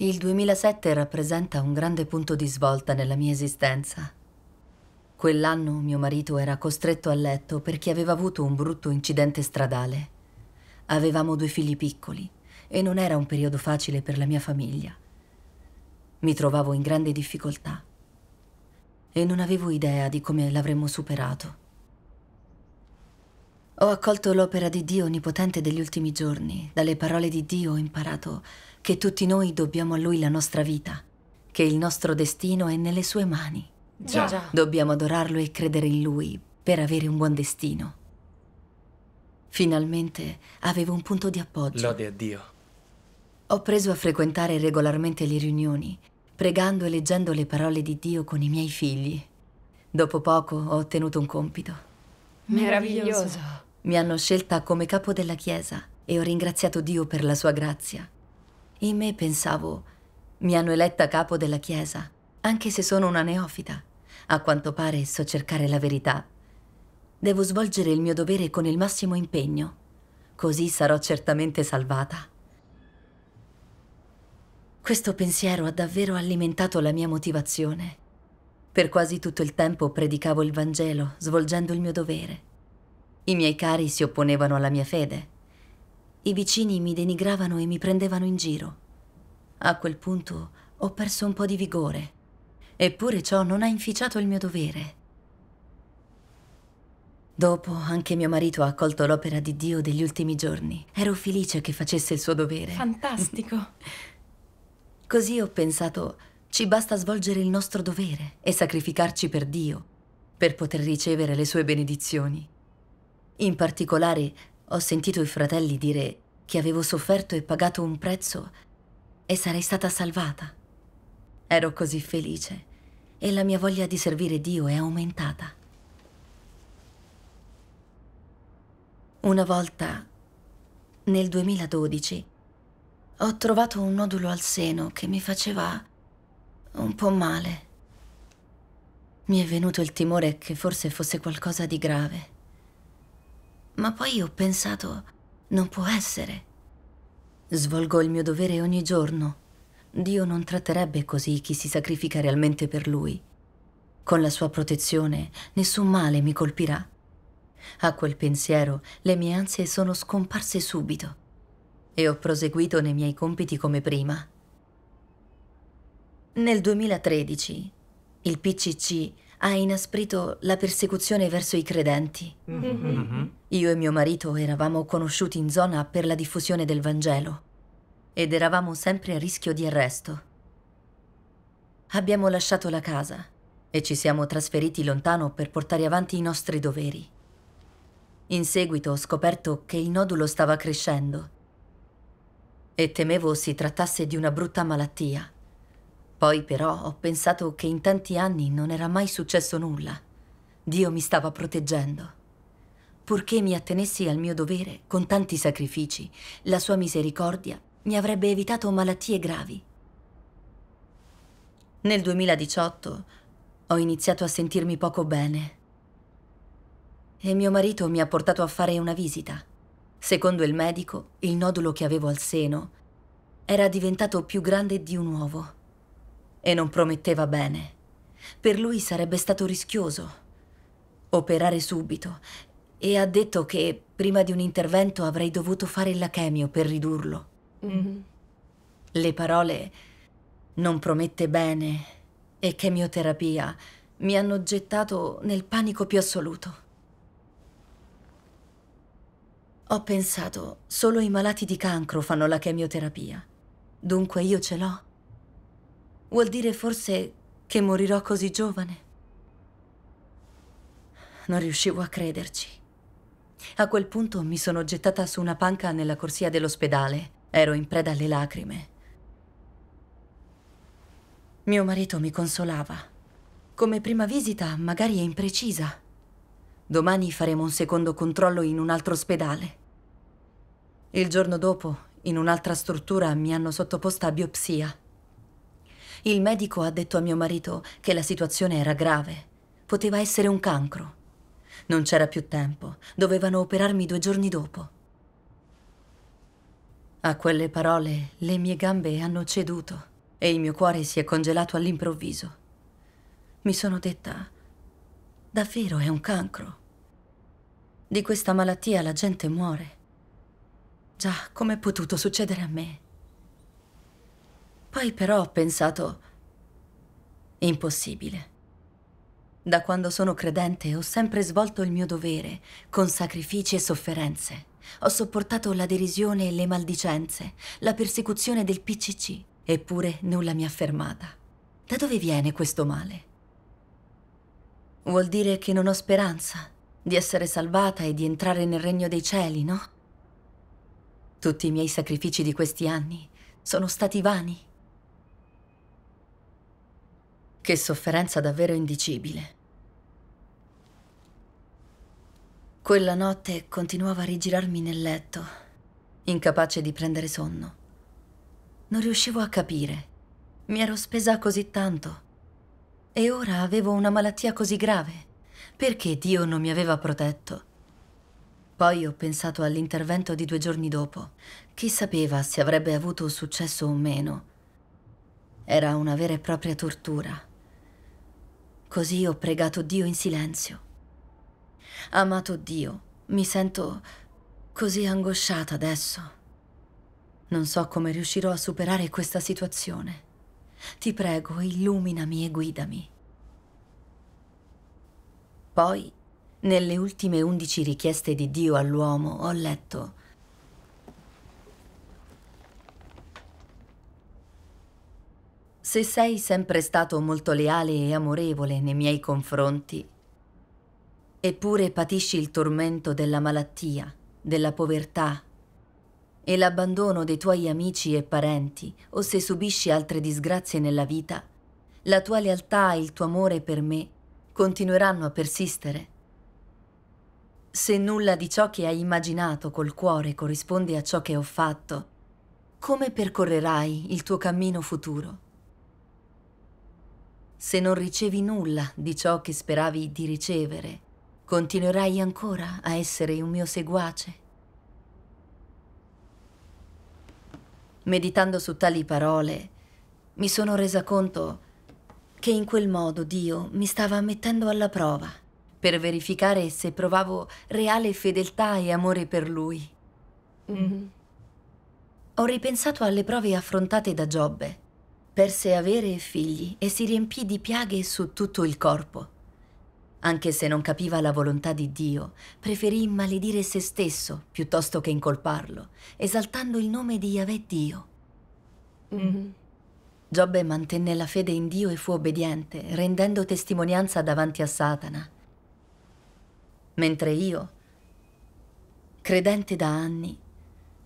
Il 2007 rappresenta un grande punto di svolta nella mia esistenza. Quell'anno mio marito era costretto a letto perché aveva avuto un brutto incidente stradale. Avevamo due figli piccoli e non era un periodo facile per la mia famiglia. Mi trovavo in grande difficoltà e non avevo idea di come l'avremmo superato. Ho accolto l'opera di Dio Onnipotente degli ultimi giorni. Dalle parole di Dio ho imparato che tutti noi dobbiamo a Lui la nostra vita, che il nostro destino è nelle sue mani. Già. Già. Dobbiamo adorarlo e credere in Lui per avere un buon destino. Finalmente avevo un punto di appoggio. Lode a Dio. Ho preso a frequentare regolarmente le riunioni, pregando e leggendo le parole di Dio con i miei figli. Dopo poco ho ottenuto un compito. Meraviglioso. Mi hanno scelta come capo della Chiesa e ho ringraziato Dio per la sua grazia. In me pensavo, mi hanno eletta capo della Chiesa, anche se sono una neofita. A quanto pare so cercare la verità. Devo svolgere il mio dovere con il massimo impegno. Così sarò certamente salvata. Questo pensiero ha davvero alimentato la mia motivazione. Per quasi tutto il tempo predicavo il Vangelo, svolgendo il mio dovere. I miei cari si opponevano alla mia fede. I vicini mi denigravano e mi prendevano in giro. A quel punto ho perso un po' di vigore. Eppure ciò non ha inficiato il mio dovere. Dopo anche mio marito ha accolto l'opera di Dio degli ultimi giorni. Ero felice che facesse il suo dovere. Fantastico. Così ho pensato, ci basta svolgere il nostro dovere e sacrificarci per Dio, per poter ricevere le sue benedizioni. In particolare ho sentito i fratelli dire che avevo sofferto e pagato un prezzo e sarei stata salvata. Ero così felice e la mia voglia di servire Dio è aumentata. Una volta, nel 2012, ho trovato un nodulo al seno che mi faceva un po' male. Mi è venuto il timore che forse fosse qualcosa di grave ma poi ho pensato, non può essere. Svolgo il mio dovere ogni giorno. Dio non tratterebbe così chi si sacrifica realmente per lui. Con la sua protezione nessun male mi colpirà. A quel pensiero le mie ansie sono scomparse subito e ho proseguito nei miei compiti come prima. Nel 2013 il PCC ha inasprito la persecuzione verso i credenti. Mm-hmm. Mm-hmm. Io e mio marito eravamo conosciuti in zona per la diffusione del Vangelo ed eravamo sempre a rischio di arresto. Abbiamo lasciato la casa e ci siamo trasferiti lontano per portare avanti i nostri doveri. In seguito ho scoperto che il nodulo stava crescendo e temevo si trattasse di una brutta malattia. Poi però ho pensato che in tanti anni non era mai successo nulla. Dio mi stava proteggendo. Purché mi attenessi al mio dovere, con tanti sacrifici, la sua misericordia mi avrebbe evitato malattie gravi. Nel 2018 ho iniziato a sentirmi poco bene e mio marito mi ha portato a fare una visita. Secondo il medico, il nodulo che avevo al seno era diventato più grande di un uovo e non prometteva bene. Per lui sarebbe stato rischioso operare subito e ha detto che prima di un intervento avrei dovuto fare il lachemio per ridurlo. Mm-hmm. Le parole non promette bene e chemioterapia mi hanno gettato nel panico più assoluto. Ho pensato, solo i malati di cancro fanno la chemioterapia. Dunque io ce l'ho. Vuol dire forse che morirò così giovane? Non riuscivo a crederci. A quel punto mi sono gettata su una panca nella corsia dell'ospedale. Ero in preda alle lacrime. Mio marito mi consolava. Come prima visita magari è imprecisa. Domani faremo un secondo controllo in un altro ospedale. Il giorno dopo, in un'altra struttura, mi hanno sottoposta a biopsia. Il medico ha detto a mio marito che la situazione era grave. Poteva essere un cancro. Non c'era più tempo. Dovevano operarmi due giorni dopo. A quelle parole le mie gambe hanno ceduto e il mio cuore si è congelato all'improvviso. Mi sono detta, davvero è un cancro. Di questa malattia la gente muore. Già, com'è potuto succedere a me? Poi però ho pensato, impossibile. Da quando sono credente ho sempre svolto il mio dovere, con sacrifici e sofferenze. Ho sopportato la derisione e le maldicenze, la persecuzione del PCC, eppure nulla mi ha fermata. Da dove viene questo male? Vuol dire che non ho speranza di essere salvata e di entrare nel regno dei cieli, no? Tutti i miei sacrifici di questi anni sono stati vani. Che sofferenza davvero indicibile. Quella notte continuavo a rigirarmi nel letto, incapace di prendere sonno. Non riuscivo a capire. Mi ero spesa così tanto. E ora avevo una malattia così grave. Perché Dio non mi aveva protetto? Poi ho pensato all'intervento di due giorni dopo. Chi sapeva se avrebbe avuto successo o meno. Era una vera e propria tortura. Così ho pregato Dio in silenzio. Amato Dio, mi sento così angosciata adesso. Non so come riuscirò a superare questa situazione. Ti prego, illuminami e guidami. Poi, nelle ultime undici richieste di Dio all'uomo, ho letto se sei sempre stato molto leale e amorevole nei miei confronti, eppure patisci il tormento della malattia, della povertà e l'abbandono dei tuoi amici e parenti, o se subisci altre disgrazie nella vita, la tua lealtà e il tuo amore per me continueranno a persistere. Se nulla di ciò che hai immaginato col cuore corrisponde a ciò che ho fatto, come percorrerai il tuo cammino futuro? Se non ricevi nulla di ciò che speravi di ricevere, continuerai ancora a essere un mio seguace? Meditando su tali parole, mi sono resa conto che in quel modo Dio mi stava mettendo alla prova per verificare se provavo reale fedeltà e amore per Lui. Mm -hmm. Ho ripensato alle prove affrontate da Giobbe perse avere e figli e si riempì di piaghe su tutto il corpo. Anche se non capiva la volontà di Dio, preferì maledire se stesso piuttosto che incolparlo, esaltando il nome di Yahweh Dio. Mm-hmm. Giobbe mantenne la fede in Dio e fu obbediente, rendendo testimonianza davanti a Satana. Mentre io, credente da anni,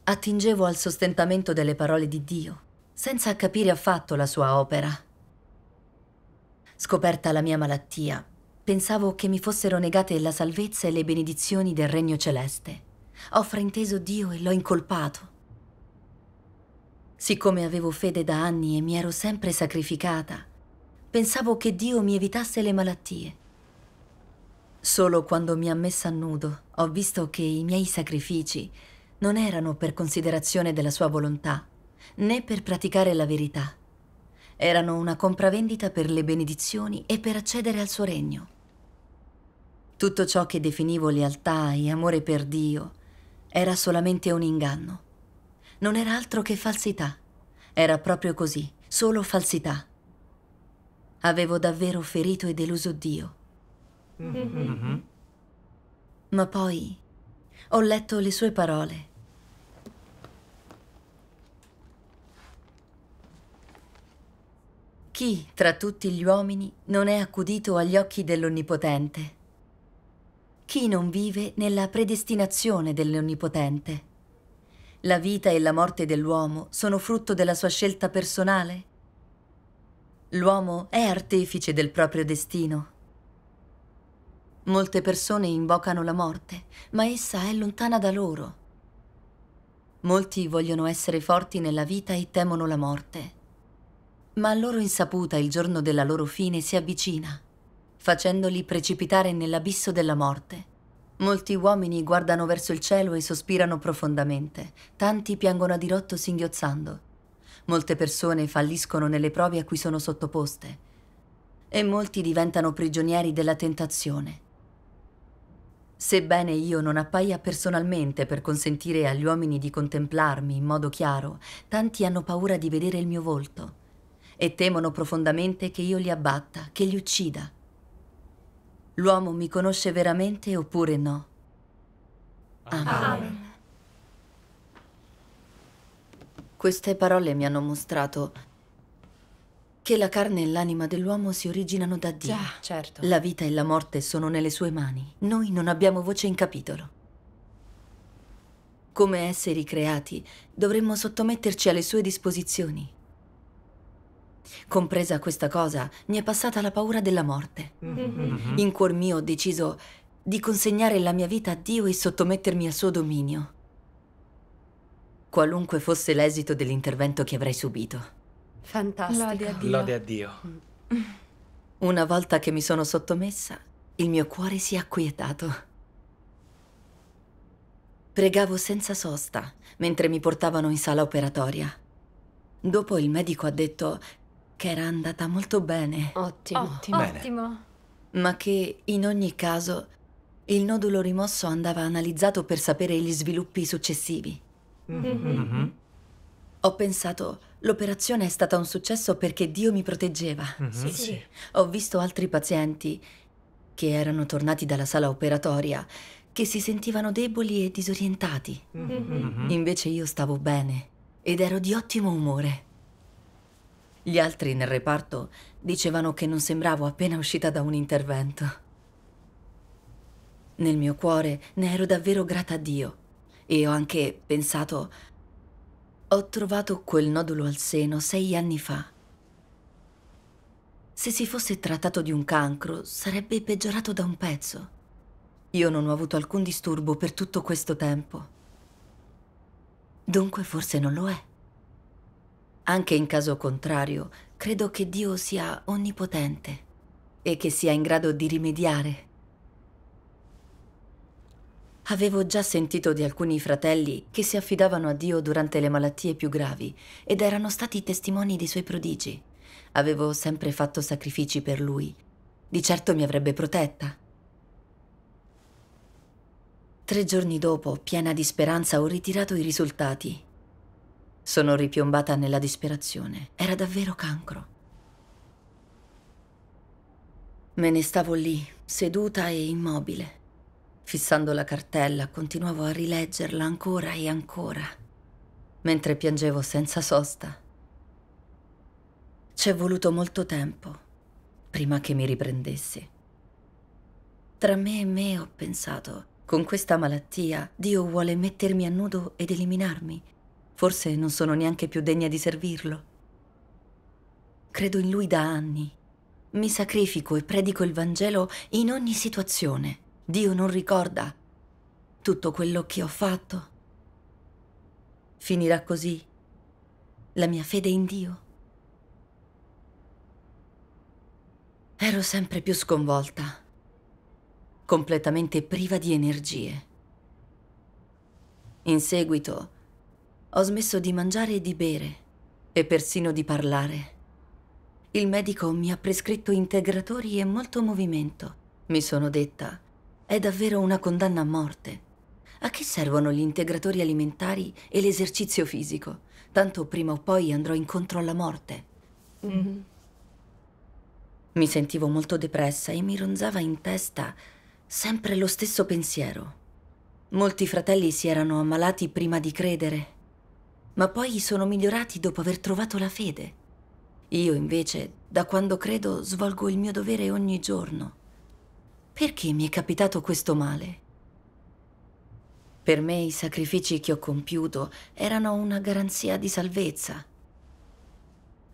attingevo al sostentamento delle parole di Dio senza capire affatto la sua opera. Scoperta la mia malattia, pensavo che mi fossero negate la salvezza e le benedizioni del regno celeste. Ho frainteso Dio e l'ho incolpato. Siccome avevo fede da anni e mi ero sempre sacrificata, pensavo che Dio mi evitasse le malattie. Solo quando mi ha messa a nudo ho visto che i miei sacrifici non erano per considerazione della sua volontà, né per praticare la verità. Erano una compravendita per le benedizioni e per accedere al suo regno. Tutto ciò che definivo lealtà e amore per Dio era solamente un inganno. Non era altro che falsità. Era proprio così, solo falsità. Avevo davvero ferito e deluso Dio. Mm -hmm. Ma poi ho letto le sue parole Chi tra tutti gli uomini non è accudito agli occhi dell'Onnipotente? Chi non vive nella predestinazione dell'Onnipotente? La vita e la morte dell'uomo sono frutto della sua scelta personale? L'uomo è artefice del proprio destino. Molte persone invocano la morte, ma essa è lontana da loro. Molti vogliono essere forti nella vita e temono la morte ma a loro insaputa il giorno della loro fine si avvicina, facendoli precipitare nell'abisso della morte. Molti uomini guardano verso il cielo e sospirano profondamente, tanti piangono a dirotto singhiozzando. Molte persone falliscono nelle prove a cui sono sottoposte e molti diventano prigionieri della tentazione. Sebbene io non appaia personalmente per consentire agli uomini di contemplarmi in modo chiaro, tanti hanno paura di vedere il mio volto e temono profondamente che io li abbatta, che li uccida. L'uomo mi conosce veramente oppure no? Amen. Amen. Queste parole mi hanno mostrato che la carne e l'anima dell'uomo si originano da Dio. Già, certo. La vita e la morte sono nelle sue mani. Noi non abbiamo voce in capitolo. Come esseri creati, dovremmo sottometterci alle sue disposizioni. Compresa questa cosa, mi è passata la paura della morte. Mm-hmm. In cuor mio ho deciso di consegnare la mia vita a Dio e sottomettermi al suo dominio. Qualunque fosse l'esito dell'intervento che avrei subito. Fantastico. Lode a Dio. Lode a Dio. Mm. Una volta che mi sono sottomessa, il mio cuore si è acquietato. Pregavo senza sosta, mentre mi portavano in sala operatoria. Dopo il medico ha detto che era andata molto bene. Ottimo. Oh, ottimo. Bene. Ma che in ogni caso il nodulo rimosso andava analizzato per sapere gli sviluppi successivi. Mm -hmm. Mm -hmm. Ho pensato, l'operazione è stata un successo perché Dio mi proteggeva. Mm -hmm. sì, sì. Ho visto altri pazienti che erano tornati dalla sala operatoria che si sentivano deboli e disorientati. Mm-hmm. Mm-hmm. Invece io stavo bene ed ero di ottimo umore. Gli altri nel reparto dicevano che non sembravo appena uscita da un intervento. Nel mio cuore ne ero davvero grata a Dio e ho anche pensato ho trovato quel nodulo al seno sei anni fa. Se si fosse trattato di un cancro, sarebbe peggiorato da un pezzo. Io non ho avuto alcun disturbo per tutto questo tempo. Dunque forse non lo è. Anche in caso contrario, credo che Dio sia onnipotente e che sia in grado di rimediare. Avevo già sentito di alcuni fratelli che si affidavano a Dio durante le malattie più gravi ed erano stati testimoni dei suoi prodigi. Avevo sempre fatto sacrifici per lui. Di certo mi avrebbe protetta. Tre giorni dopo, piena di speranza, ho ritirato i risultati sono ripiombata nella disperazione. Era davvero cancro. Me ne stavo lì, seduta e immobile. Fissando la cartella, continuavo a rileggerla ancora e ancora, mentre piangevo senza sosta. Ci è voluto molto tempo prima che mi riprendessi. Tra me e me ho pensato, con questa malattia Dio vuole mettermi a nudo ed eliminarmi Forse non sono neanche più degna di servirlo. Credo in lui da anni. Mi sacrifico e predico il Vangelo in ogni situazione. Dio non ricorda tutto quello che ho fatto. Finirà così la mia fede in Dio. Ero sempre più sconvolta, completamente priva di energie. In seguito ho smesso di mangiare e di bere, e persino di parlare. Il medico mi ha prescritto integratori e molto movimento. Mi sono detta, è davvero una condanna a morte. A che servono gli integratori alimentari e l'esercizio fisico? Tanto prima o poi andrò incontro alla morte. Mm-hmm. Mi sentivo molto depressa e mi ronzava in testa sempre lo stesso pensiero. Molti fratelli si erano ammalati prima di credere ma poi sono migliorati dopo aver trovato la fede. Io invece, da quando credo, svolgo il mio dovere ogni giorno. Perché mi è capitato questo male? Per me i sacrifici che ho compiuto erano una garanzia di salvezza.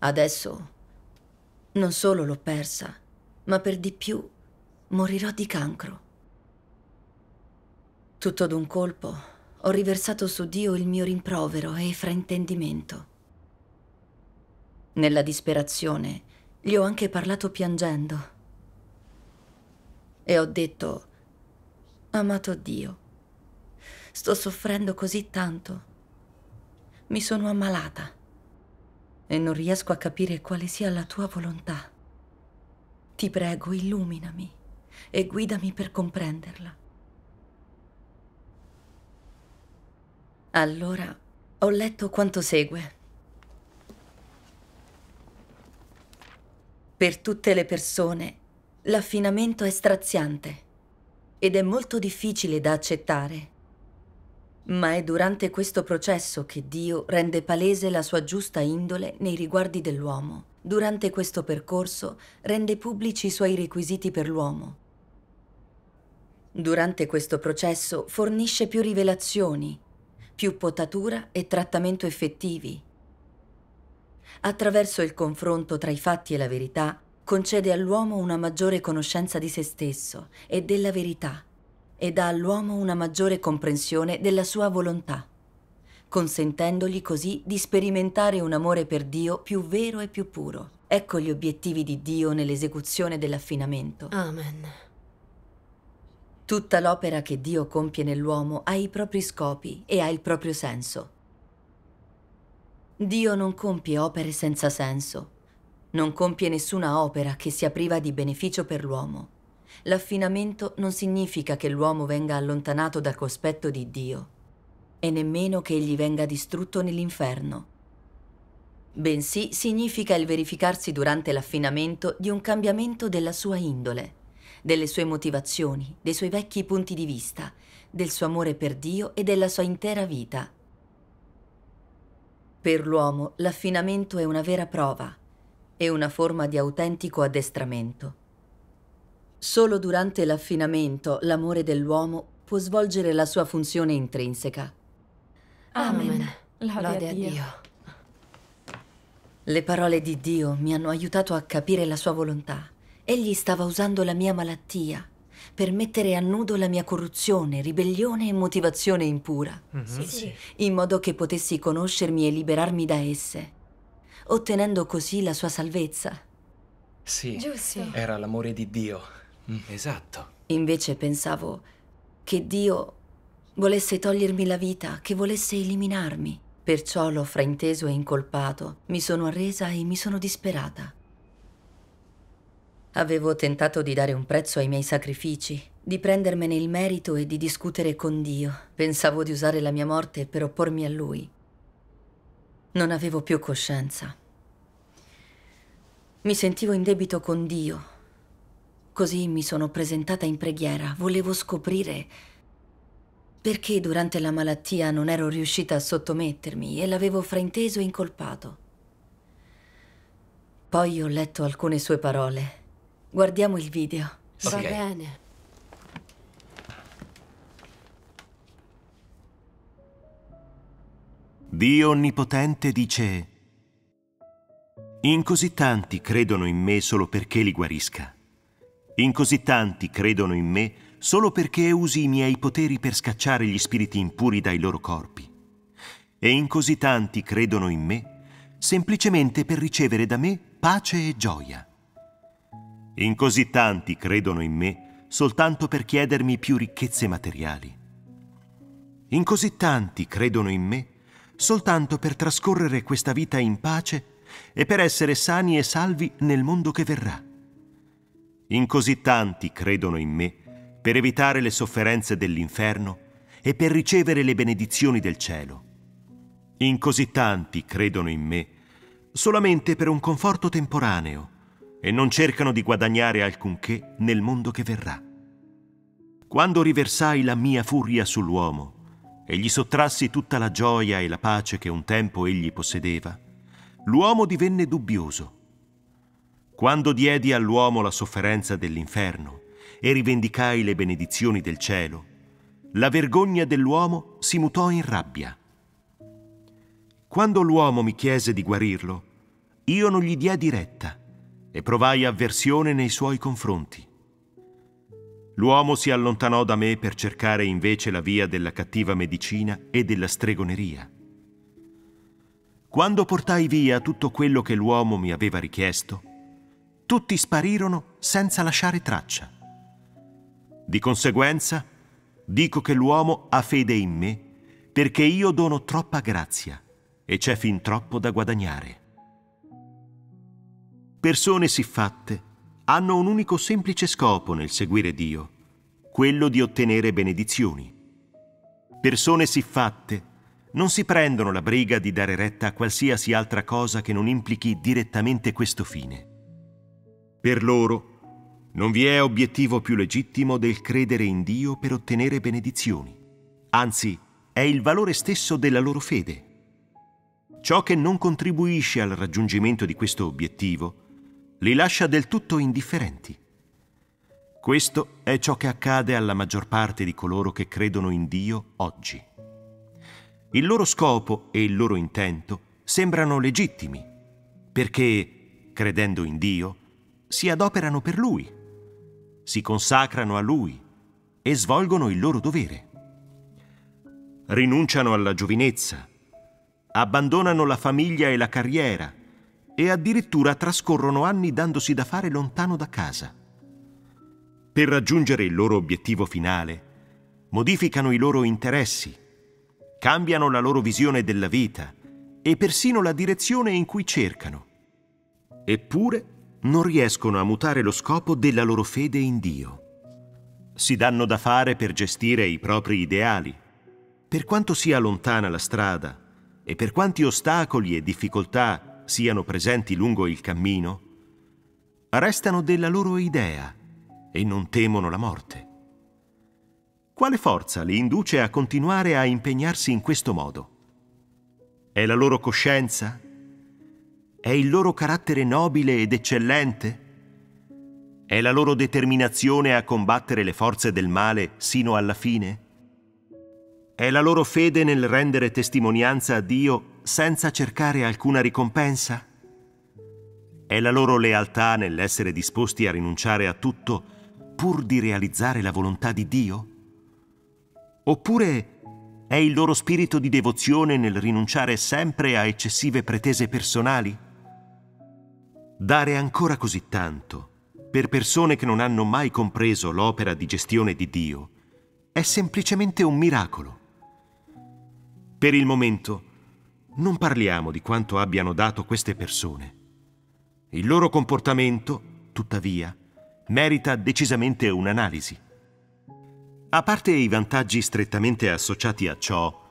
Adesso non solo l'ho persa, ma per di più morirò di cancro. Tutto d'un colpo ho riversato su Dio il mio rimprovero e fraintendimento. Nella disperazione gli ho anche parlato piangendo. E ho detto, amato Dio, sto soffrendo così tanto, mi sono ammalata e non riesco a capire quale sia la tua volontà. Ti prego, illuminami e guidami per comprenderla. Allora ho letto quanto segue. Per tutte le persone l'affinamento è straziante ed è molto difficile da accettare. Ma è durante questo processo che Dio rende palese la sua giusta indole nei riguardi dell'uomo. Durante questo percorso rende pubblici i suoi requisiti per l'uomo. Durante questo processo fornisce più rivelazioni più potatura e trattamento effettivi. Attraverso il confronto tra i fatti e la verità, concede all'uomo una maggiore conoscenza di se stesso e della verità e dà all'uomo una maggiore comprensione della sua volontà, consentendogli così di sperimentare un amore per Dio più vero e più puro. Ecco gli obiettivi di Dio nell'esecuzione dell'affinamento. Amen. Tutta l'opera che Dio compie nell'uomo ha i propri scopi e ha il proprio senso. Dio non compie opere senza senso. Non compie nessuna opera che sia priva di beneficio per l'uomo. L'affinamento non significa che l'uomo venga allontanato dal cospetto di Dio e nemmeno che egli venga distrutto nell'inferno. Bensì significa il verificarsi durante l'affinamento di un cambiamento della sua indole delle sue motivazioni, dei suoi vecchi punti di vista, del suo amore per Dio e della sua intera vita. Per l'uomo l'affinamento è una vera prova, è una forma di autentico addestramento. Solo durante l'affinamento l'amore dell'uomo può svolgere la sua funzione intrinseca. Amen. Lode, Lode a Dio. Dio. Le parole di Dio mi hanno aiutato a capire la sua volontà Egli stava usando la mia malattia per mettere a nudo la mia corruzione, ribellione e motivazione impura, mm -hmm. sì, sì. in modo che potessi conoscermi e liberarmi da esse, ottenendo così la sua salvezza. Sì, Giusto. era l'amore di Dio. Mm. Esatto. Invece pensavo che Dio volesse togliermi la vita, che volesse eliminarmi. Perciò l'ho frainteso e incolpato, mi sono arresa e mi sono disperata. Avevo tentato di dare un prezzo ai miei sacrifici, di prendermene il merito e di discutere con Dio. Pensavo di usare la mia morte per oppormi a Lui. Non avevo più coscienza. Mi sentivo in debito con Dio. Così mi sono presentata in preghiera. Volevo scoprire perché durante la malattia non ero riuscita a sottomettermi e l'avevo frainteso e incolpato. Poi ho letto alcune sue parole Guardiamo il video. Okay. Va bene. Dio Onnipotente dice In così tanti credono in me solo perché li guarisca. In così tanti credono in me solo perché usi i miei poteri per scacciare gli spiriti impuri dai loro corpi. E in così tanti credono in me semplicemente per ricevere da me pace e gioia. In così tanti credono in me soltanto per chiedermi più ricchezze materiali. In così tanti credono in me soltanto per trascorrere questa vita in pace e per essere sani e salvi nel mondo che verrà. In così tanti credono in me per evitare le sofferenze dell'inferno e per ricevere le benedizioni del cielo. In così tanti credono in me solamente per un conforto temporaneo e non cercano di guadagnare alcunché nel mondo che verrà. Quando riversai la mia furia sull'uomo e gli sottrassi tutta la gioia e la pace che un tempo egli possedeva, l'uomo divenne dubbioso. Quando diedi all'uomo la sofferenza dell'inferno e rivendicai le benedizioni del cielo, la vergogna dell'uomo si mutò in rabbia. Quando l'uomo mi chiese di guarirlo, io non gli diedi retta e provai avversione nei suoi confronti. L'uomo si allontanò da me per cercare invece la via della cattiva medicina e della stregoneria. Quando portai via tutto quello che l'uomo mi aveva richiesto, tutti sparirono senza lasciare traccia. Di conseguenza, dico che l'uomo ha fede in me perché io dono troppa grazia e c'è fin troppo da guadagnare. Persone siffatte hanno un unico semplice scopo nel seguire Dio, quello di ottenere benedizioni. Persone siffatte non si prendono la briga di dare retta a qualsiasi altra cosa che non implichi direttamente questo fine. Per loro non vi è obiettivo più legittimo del credere in Dio per ottenere benedizioni. Anzi, è il valore stesso della loro fede. Ciò che non contribuisce al raggiungimento di questo obiettivo li lascia del tutto indifferenti. Questo è ciò che accade alla maggior parte di coloro che credono in Dio oggi. Il loro scopo e il loro intento sembrano legittimi, perché, credendo in Dio, si adoperano per Lui, si consacrano a Lui e svolgono il loro dovere. Rinunciano alla giovinezza, abbandonano la famiglia e la carriera, e addirittura trascorrono anni dandosi da fare lontano da casa. Per raggiungere il loro obiettivo finale, modificano i loro interessi, cambiano la loro visione della vita e persino la direzione in cui cercano. Eppure non riescono a mutare lo scopo della loro fede in Dio. Si danno da fare per gestire i propri ideali. Per quanto sia lontana la strada e per quanti ostacoli e difficoltà siano presenti lungo il cammino, restano della loro idea e non temono la morte. Quale forza li induce a continuare a impegnarsi in questo modo? È la loro coscienza? È il loro carattere nobile ed eccellente? È la loro determinazione a combattere le forze del male sino alla fine? È la loro fede nel rendere testimonianza a Dio senza cercare alcuna ricompensa? È la loro lealtà nell'essere disposti a rinunciare a tutto pur di realizzare la volontà di Dio? Oppure è il loro spirito di devozione nel rinunciare sempre a eccessive pretese personali? Dare ancora così tanto per persone che non hanno mai compreso l'opera di gestione di Dio è semplicemente un miracolo. Per il momento, non parliamo di quanto abbiano dato queste persone. Il loro comportamento, tuttavia, merita decisamente un'analisi. A parte i vantaggi strettamente associati a ciò,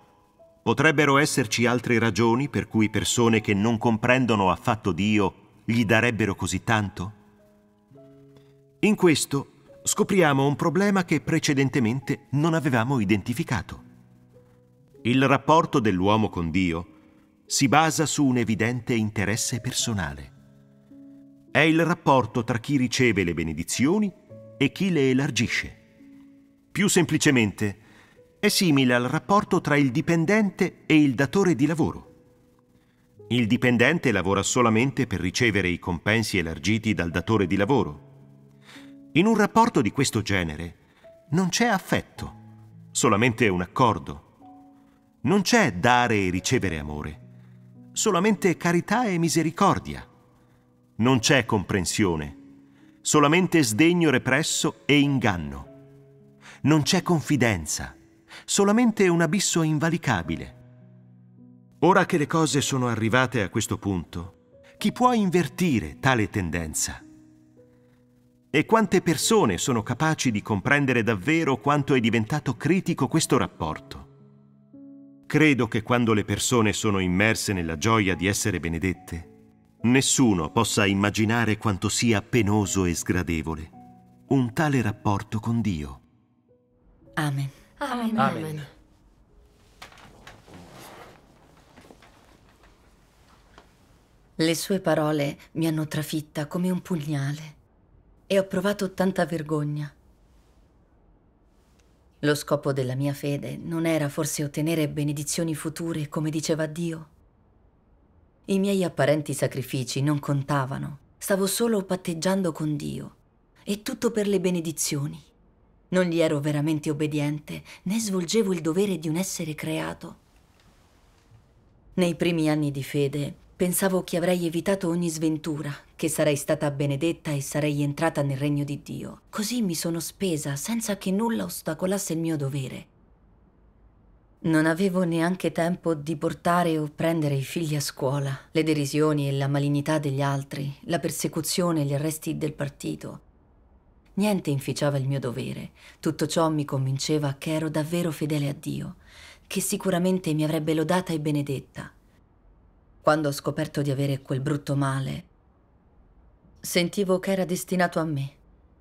potrebbero esserci altre ragioni per cui persone che non comprendono affatto Dio gli darebbero così tanto? In questo scopriamo un problema che precedentemente non avevamo identificato. Il rapporto dell'uomo con Dio si basa su un evidente interesse personale. È il rapporto tra chi riceve le benedizioni e chi le elargisce. Più semplicemente, è simile al rapporto tra il dipendente e il datore di lavoro. Il dipendente lavora solamente per ricevere i compensi elargiti dal datore di lavoro. In un rapporto di questo genere non c'è affetto, solamente un accordo. Non c'è dare e ricevere amore, solamente carità e misericordia. Non c'è comprensione, solamente sdegno represso e inganno. Non c'è confidenza, solamente un abisso invalicabile. Ora che le cose sono arrivate a questo punto, chi può invertire tale tendenza? E quante persone sono capaci di comprendere davvero quanto è diventato critico questo rapporto? credo che quando le persone sono immerse nella gioia di essere benedette, nessuno possa immaginare quanto sia penoso e sgradevole un tale rapporto con Dio. Amen. Amen. Amen. Le sue parole mi hanno trafitta come un pugnale e ho provato tanta vergogna. Lo scopo della mia fede non era forse ottenere benedizioni future come diceva Dio? I miei apparenti sacrifici non contavano, stavo solo patteggiando con Dio e tutto per le benedizioni. Non gli ero veramente obbediente né svolgevo il dovere di un essere creato. Nei primi anni di fede pensavo che avrei evitato ogni sventura che sarei stata benedetta e sarei entrata nel regno di Dio. Così mi sono spesa senza che nulla ostacolasse il mio dovere. Non avevo neanche tempo di portare o prendere i figli a scuola. Le derisioni e la malignità degli altri, la persecuzione e gli arresti del partito. Niente inficiava il mio dovere. Tutto ciò mi convinceva che ero davvero fedele a Dio, che sicuramente mi avrebbe lodata e benedetta. Quando ho scoperto di avere quel brutto male, Sentivo che era destinato a me,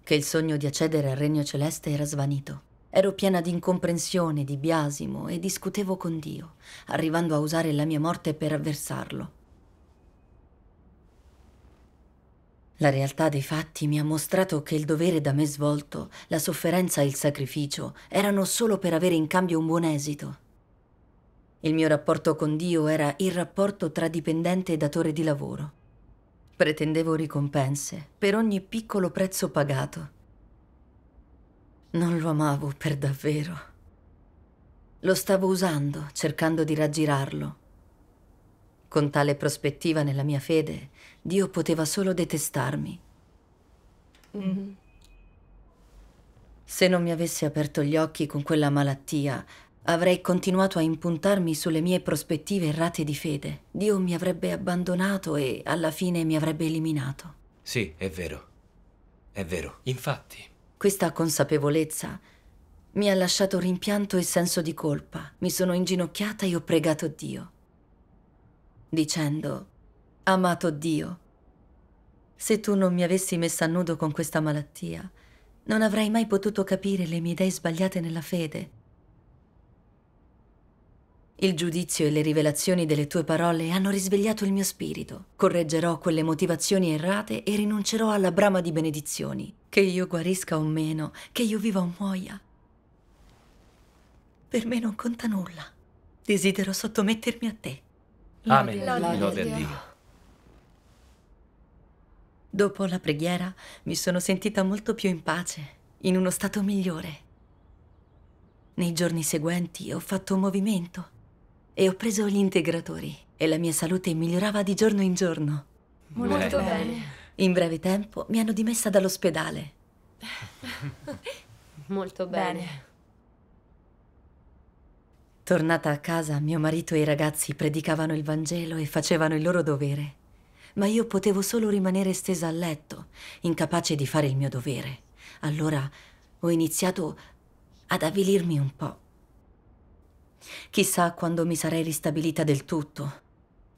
che il sogno di accedere al regno celeste era svanito. Ero piena di incomprensione, di biasimo e discutevo con Dio, arrivando a usare la mia morte per avversarlo. La realtà dei fatti mi ha mostrato che il dovere da me svolto, la sofferenza e il sacrificio erano solo per avere in cambio un buon esito. Il mio rapporto con Dio era il rapporto tra dipendente e datore di lavoro. Pretendevo ricompense per ogni piccolo prezzo pagato. Non lo amavo per davvero. Lo stavo usando, cercando di raggirarlo. Con tale prospettiva nella mia fede, Dio poteva solo detestarmi. Mm. Se non mi avesse aperto gli occhi con quella malattia, Avrei continuato a impuntarmi sulle mie prospettive errate di fede. Dio mi avrebbe abbandonato e alla fine mi avrebbe eliminato. Sì, è vero. È vero. Infatti. Questa consapevolezza mi ha lasciato rimpianto e senso di colpa. Mi sono inginocchiata e ho pregato Dio. Dicendo, amato Dio, se tu non mi avessi messa a nudo con questa malattia, non avrei mai potuto capire le mie idee sbagliate nella fede il giudizio e le rivelazioni delle tue parole hanno risvegliato il mio spirito. Correggerò quelle motivazioni errate e rinuncerò alla brama di benedizioni. Che io guarisca o meno, che io viva o muoia. Per me non conta nulla. Desidero sottomettermi a te. Amen. Lode a Dio. Dopo la preghiera mi sono sentita molto più in pace, in uno stato migliore. Nei giorni seguenti ho fatto un movimento e ho preso gli integratori e la mia salute migliorava di giorno in giorno. Molto, bene. bene. In breve tempo mi hanno dimessa dall'ospedale. Molto bene. bene. Tornata a casa, mio marito e i ragazzi predicavano il Vangelo e facevano il loro dovere. Ma io potevo solo rimanere stesa a letto, incapace di fare il mio dovere. Allora ho iniziato ad avvilirmi un po'. Chissà quando mi sarei ristabilita del tutto,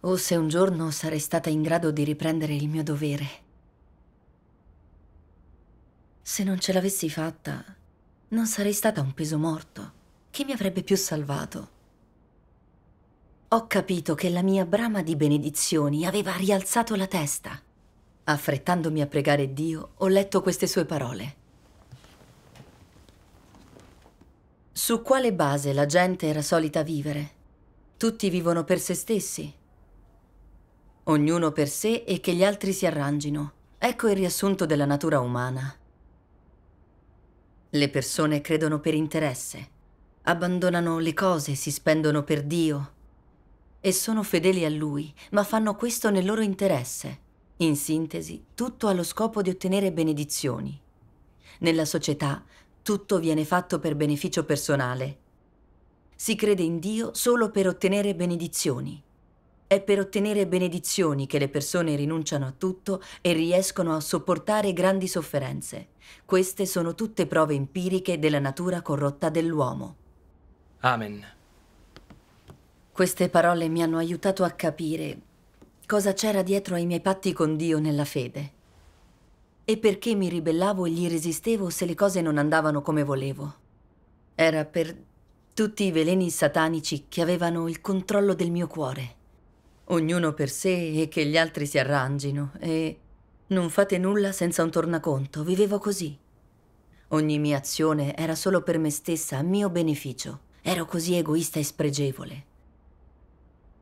o se un giorno sarei stata in grado di riprendere il mio dovere. Se non ce l'avessi fatta, non sarei stata un peso morto. Chi mi avrebbe più salvato? Ho capito che la mia brama di benedizioni aveva rialzato la testa. Affrettandomi a pregare Dio, ho letto queste sue parole. Su quale base la gente era solita vivere? Tutti vivono per se stessi. Ognuno per sé e che gli altri si arrangino. Ecco il riassunto della natura umana. Le persone credono per interesse, abbandonano le cose, si spendono per Dio e sono fedeli a Lui, ma fanno questo nel loro interesse. In sintesi, tutto allo scopo di ottenere benedizioni. Nella società tutto viene fatto per beneficio personale. Si crede in Dio solo per ottenere benedizioni. È per ottenere benedizioni che le persone rinunciano a tutto e riescono a sopportare grandi sofferenze. Queste sono tutte prove empiriche della natura corrotta dell'uomo. Amen. Queste parole mi hanno aiutato a capire cosa c'era dietro ai miei patti con Dio nella fede e perché mi ribellavo e gli resistevo se le cose non andavano come volevo. Era per tutti i veleni satanici che avevano il controllo del mio cuore. Ognuno per sé e che gli altri si arrangino e non fate nulla senza un tornaconto, vivevo così. Ogni mia azione era solo per me stessa, a mio beneficio. Ero così egoista e spregevole.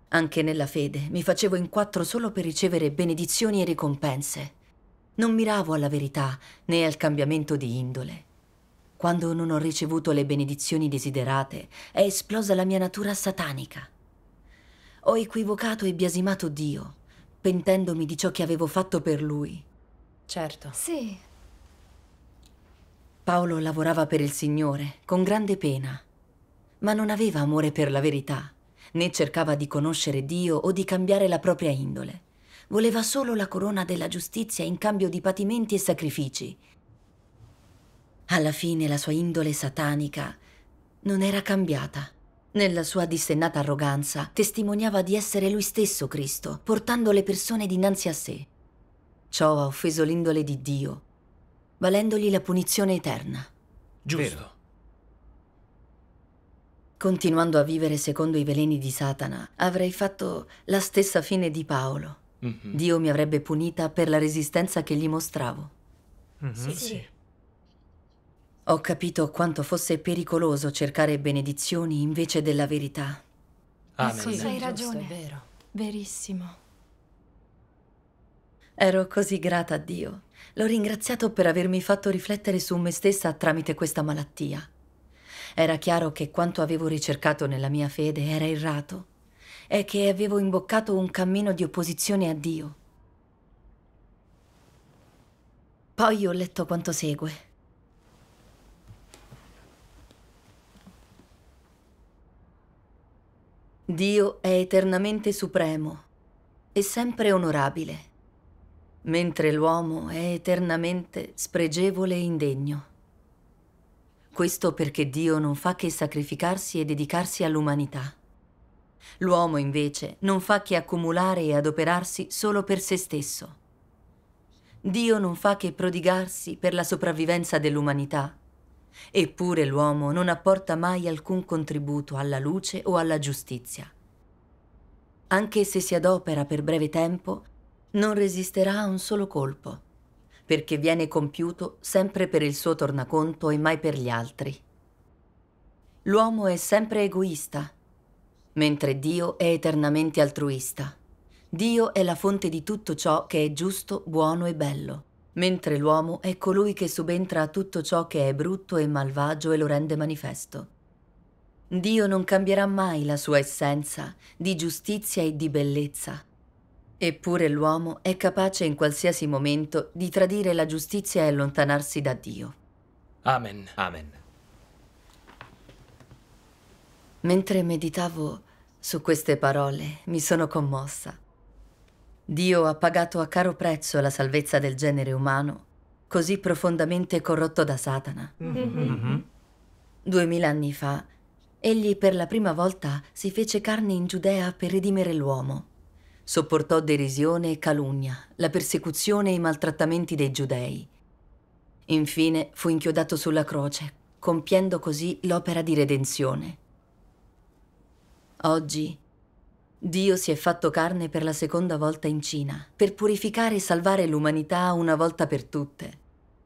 Anche nella fede mi facevo in quattro solo per ricevere benedizioni e ricompense. Non miravo alla verità né al cambiamento di indole. Quando non ho ricevuto le benedizioni desiderate, è esplosa la mia natura satanica. Ho equivocato e biasimato Dio, pentendomi di ciò che avevo fatto per Lui. Certo. Sì. Paolo lavorava per il Signore, con grande pena, ma non aveva amore per la verità, né cercava di conoscere Dio o di cambiare la propria indole. Voleva solo la corona della giustizia in cambio di patimenti e sacrifici. Alla fine la sua indole satanica non era cambiata. Nella sua dissennata arroganza testimoniava di essere lui stesso Cristo, portando le persone dinanzi a sé. Ciò ha offeso l'indole di Dio, valendogli la punizione eterna. Giusto. Vero. Continuando a vivere secondo i veleni di Satana, avrei fatto la stessa fine di Paolo. Mm -hmm. Dio mi avrebbe punita per la resistenza che gli mostravo. Mm -hmm. sì, sì. Ho capito quanto fosse pericoloso cercare benedizioni invece della verità. Amen. Eh sì, hai ragione. È vero. Verissimo. Ero così grata a Dio. L'ho ringraziato per avermi fatto riflettere su me stessa tramite questa malattia. Era chiaro che quanto avevo ricercato nella mia fede era errato è che avevo imboccato un cammino di opposizione a Dio. Poi ho letto quanto segue. Dio è eternamente supremo e sempre onorabile, mentre l'uomo è eternamente spregevole e indegno. Questo perché Dio non fa che sacrificarsi e dedicarsi all'umanità. L'uomo invece non fa che accumulare e adoperarsi solo per se stesso. Dio non fa che prodigarsi per la sopravvivenza dell'umanità. Eppure l'uomo non apporta mai alcun contributo alla luce o alla giustizia. Anche se si adopera per breve tempo, non resisterà a un solo colpo, perché viene compiuto sempre per il suo tornaconto e mai per gli altri. L'uomo è sempre egoista mentre Dio è eternamente altruista. Dio è la fonte di tutto ciò che è giusto, buono e bello, mentre l'uomo è colui che subentra a tutto ciò che è brutto e malvagio e lo rende manifesto. Dio non cambierà mai la sua essenza di giustizia e di bellezza. Eppure l'uomo è capace in qualsiasi momento di tradire la giustizia e allontanarsi da Dio. Amen. Amen. Mentre meditavo, su queste parole mi sono commossa. Dio ha pagato a caro prezzo la salvezza del genere umano, così profondamente corrotto da Satana. Mm-hmm. Mm-hmm. Mm-hmm. Duemila mm -hmm. anni fa, egli per la prima volta si fece carne in Giudea per redimere l'uomo. Sopportò derisione e calunnia, la persecuzione e i maltrattamenti dei giudei. Infine fu inchiodato sulla croce, compiendo così l'opera di redenzione. Oggi Dio si è fatto carne per la seconda volta in Cina, per purificare e salvare l'umanità una volta per tutte,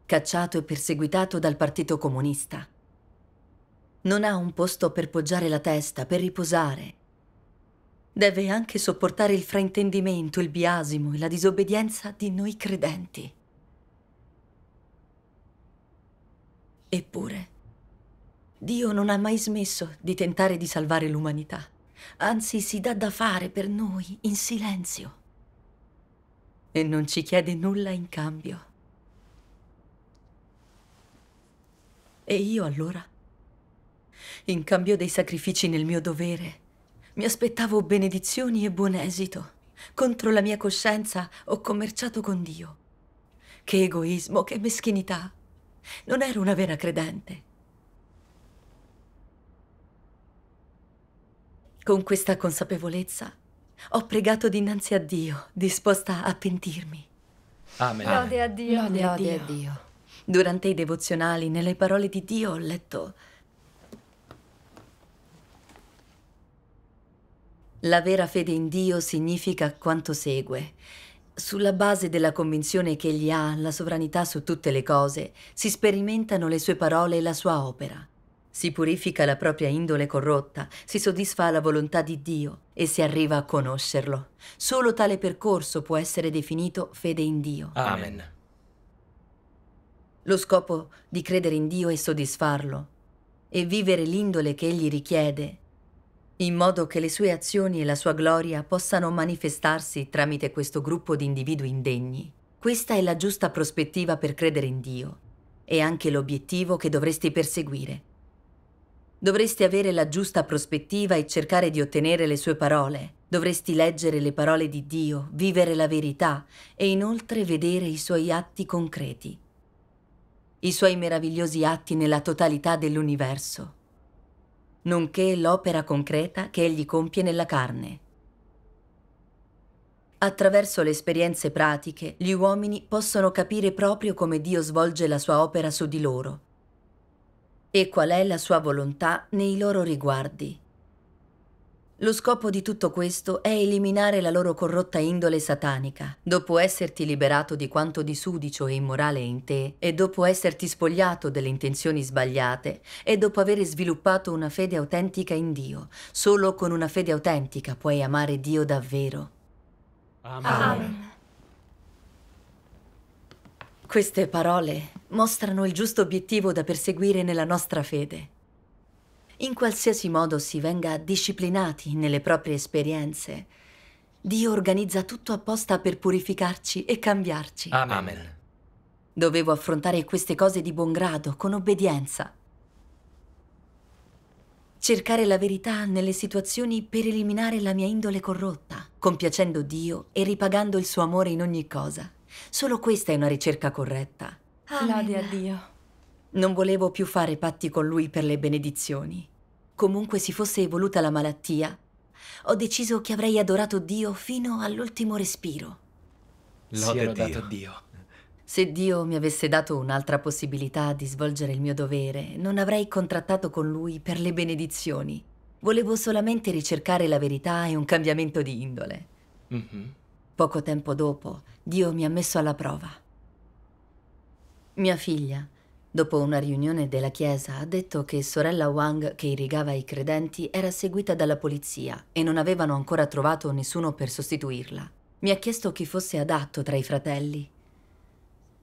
cacciato e perseguitato dal Partito Comunista. Non ha un posto per poggiare la testa, per riposare. Deve anche sopportare il fraintendimento, il biasimo e la disobbedienza di noi credenti. Eppure, Dio non ha mai smesso di tentare di salvare l'umanità anzi si dà da fare per noi in silenzio. E non ci chiede nulla in cambio. E io allora? In cambio dei sacrifici nel mio dovere, mi aspettavo benedizioni e buon esito. Contro la mia coscienza ho commerciato con Dio. Che egoismo, che meschinità. Non ero una vera credente. Con questa consapevolezza ho pregato dinanzi a Dio, disposta a pentirmi. Amen. Lode a Dio. Lode, a Dio. Dio. Durante i devozionali, nelle parole di Dio, ho letto La vera fede in Dio significa quanto segue. Sulla base della convinzione che Egli ha la sovranità su tutte le cose, si sperimentano le sue parole e la sua opera. Si purifica la propria indole corrotta, si soddisfa la volontà di Dio e si arriva a conoscerlo. Solo tale percorso può essere definito fede in Dio. Amen. Lo scopo di credere in Dio è soddisfarlo e vivere l'indole che Egli richiede, in modo che le sue azioni e la sua gloria possano manifestarsi tramite questo gruppo di individui indegni. Questa è la giusta prospettiva per credere in Dio e anche l'obiettivo che dovresti perseguire. Dovresti avere la giusta prospettiva e cercare di ottenere le sue parole. Dovresti leggere le parole di Dio, vivere la verità e inoltre vedere i suoi atti concreti, i suoi meravigliosi atti nella totalità dell'universo, nonché l'opera concreta che egli compie nella carne. Attraverso le esperienze pratiche, gli uomini possono capire proprio come Dio svolge la sua opera su di loro e qual è la sua volontà nei loro riguardi. Lo scopo di tutto questo è eliminare la loro corrotta indole satanica, dopo esserti liberato di quanto di sudicio e immorale in te, e dopo esserti spogliato delle intenzioni sbagliate, e dopo aver sviluppato una fede autentica in Dio. Solo con una fede autentica puoi amare Dio davvero. Amen. Amen. Queste parole mostrano il giusto obiettivo da perseguire nella nostra fede. In qualsiasi modo si venga disciplinati nelle proprie esperienze, Dio organizza tutto apposta per purificarci e cambiarci. Amen. Dovevo affrontare queste cose di buon grado, con obbedienza. Cercare la verità nelle situazioni per eliminare la mia indole corrotta, compiacendo Dio e ripagando il suo amore in ogni cosa. Solo questa è una ricerca corretta. Lode a Dio. Non volevo più fare patti con lui per le benedizioni. Comunque si fosse evoluta la malattia, ho deciso che avrei adorato Dio fino all'ultimo respiro. Lode a Dio. Dio. Se Dio mi avesse dato un'altra possibilità di svolgere il mio dovere, non avrei contrattato con lui per le benedizioni. Volevo solamente ricercare la verità e un cambiamento di indole. Mm -hmm. Poco tempo dopo, Dio mi ha messo alla prova. Mia figlia, dopo una riunione della chiesa, ha detto che sorella Wang, che irrigava i credenti, era seguita dalla polizia e non avevano ancora trovato nessuno per sostituirla. Mi ha chiesto chi fosse adatto tra i fratelli.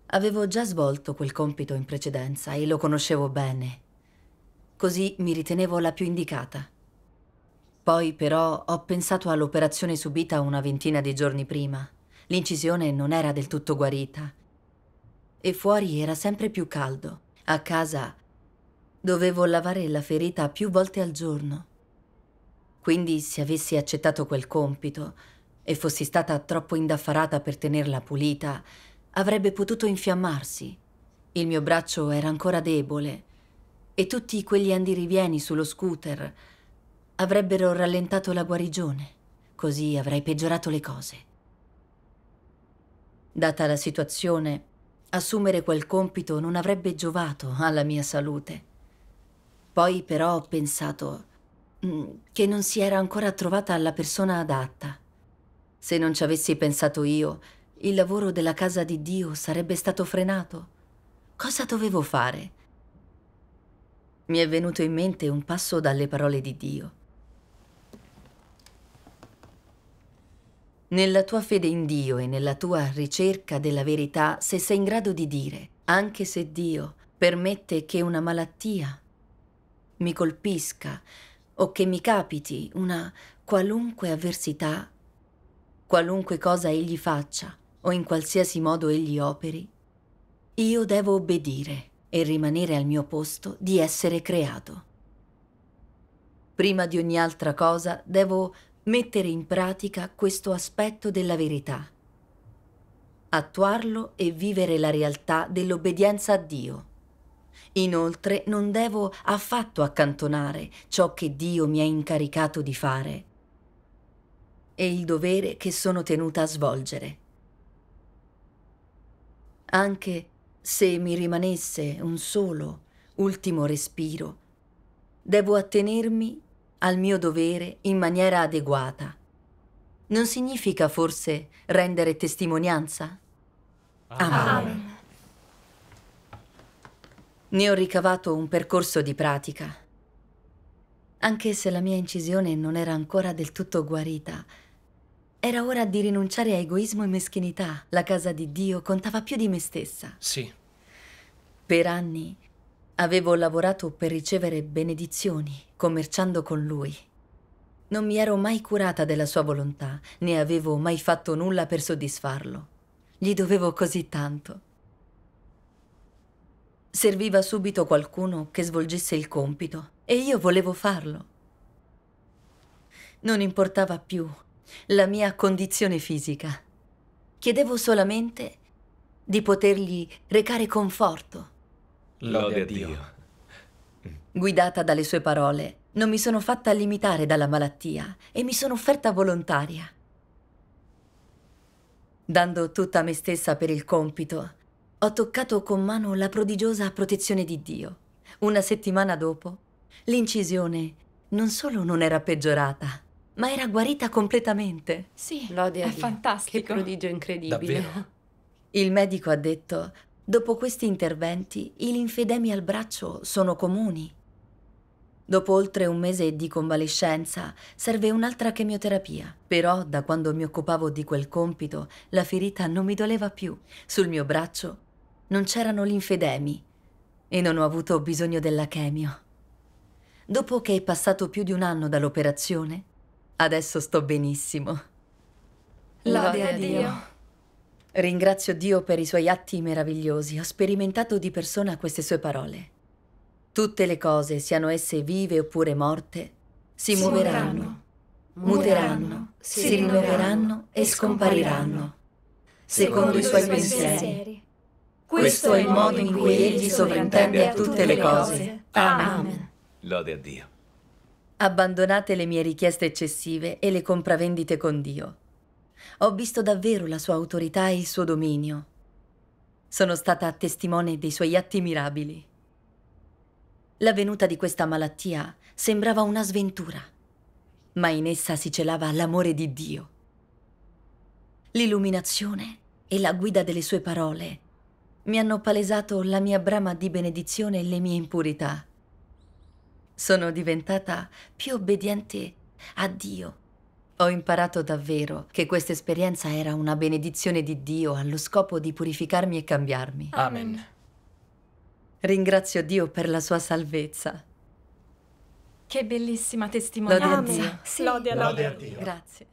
Avevo già svolto quel compito in precedenza e lo conoscevo bene. Così mi ritenevo la più indicata. Poi però ho pensato all'operazione subita una ventina di giorni prima. L'incisione non era del tutto guarita e fuori era sempre più caldo. A casa dovevo lavare la ferita più volte al giorno. Quindi se avessi accettato quel compito e fossi stata troppo indaffarata per tenerla pulita, avrebbe potuto infiammarsi. Il mio braccio era ancora debole e tutti quegli andirivieni sullo scooter avrebbero rallentato la guarigione. Così avrei peggiorato le cose. Data la situazione, Assumere quel compito non avrebbe giovato alla mia salute. Poi però ho pensato mm, che non si era ancora trovata la persona adatta. Se non ci avessi pensato io, il lavoro della casa di Dio sarebbe stato frenato. Cosa dovevo fare? Mi è venuto in mente un passo dalle parole di Dio. Nella tua fede in Dio e nella tua ricerca della verità, se sei in grado di dire, anche se Dio permette che una malattia mi colpisca o che mi capiti una qualunque avversità, qualunque cosa egli faccia o in qualsiasi modo egli operi, io devo obbedire e rimanere al mio posto di essere creato. Prima di ogni altra cosa devo mettere in pratica questo aspetto della verità, attuarlo e vivere la realtà dell'obbedienza a Dio. Inoltre non devo affatto accantonare ciò che Dio mi ha incaricato di fare e il dovere che sono tenuta a svolgere. Anche se mi rimanesse un solo, ultimo respiro, devo attenermi al mio dovere in maniera adeguata. Non significa forse rendere testimonianza? Amen. Amen. Ne ho ricavato un percorso di pratica. Anche se la mia incisione non era ancora del tutto guarita, era ora di rinunciare a egoismo e meschinità. La casa di Dio contava più di me stessa. Sì. Per anni Avevo lavorato per ricevere benedizioni, commerciando con lui. Non mi ero mai curata della sua volontà, né avevo mai fatto nulla per soddisfarlo. Gli dovevo così tanto. Serviva subito qualcuno che svolgesse il compito e io volevo farlo. Non importava più la mia condizione fisica. Chiedevo solamente di potergli recare conforto Lode a Dio. Mm. Guidata dalle sue parole, non mi sono fatta limitare dalla malattia e mi sono offerta volontaria. Dando tutta me stessa per il compito, ho toccato con mano la prodigiosa protezione di Dio. Una settimana dopo, l'incisione non solo non era peggiorata, ma era guarita completamente. Sì, Lode è Dio. fantastico. Che prodigio incredibile. Davvero? Il medico ha detto Dopo questi interventi, i linfedemi al braccio sono comuni. Dopo oltre un mese di convalescenza serve un'altra chemioterapia, però da quando mi occupavo di quel compito la ferita non mi doleva più. Sul mio braccio non c'erano linfedemi e non ho avuto bisogno della chemio. Dopo che è passato più di un anno dall'operazione, adesso sto benissimo. Lode a Dio. Ringrazio Dio per i suoi atti meravigliosi. Ho sperimentato di persona queste sue parole. Tutte le cose, siano esse vive oppure morte, si, si muoveranno, muteranno, muteranno si, si rinnoveranno e scompariranno, secondo i suoi pensieri. Questo è il modo in cui Egli sovrintende a tutte le cose. Amen. Lode a Dio. Abbandonate le mie richieste eccessive e le compravendite con Dio ho visto davvero la sua autorità e il suo dominio. Sono stata testimone dei suoi atti mirabili. La venuta di questa malattia sembrava una sventura, ma in essa si celava l'amore di Dio. L'illuminazione e la guida delle sue parole mi hanno palesato la mia brama di benedizione e le mie impurità. Sono diventata più obbediente a Dio ho imparato davvero che questa esperienza era una benedizione di Dio allo scopo di purificarmi e cambiarmi. Amen. Ringrazio Dio per la sua salvezza. Che bellissima testimonianza. Lode a Dio. Sì. Lode a Dio. a Dio. Grazie.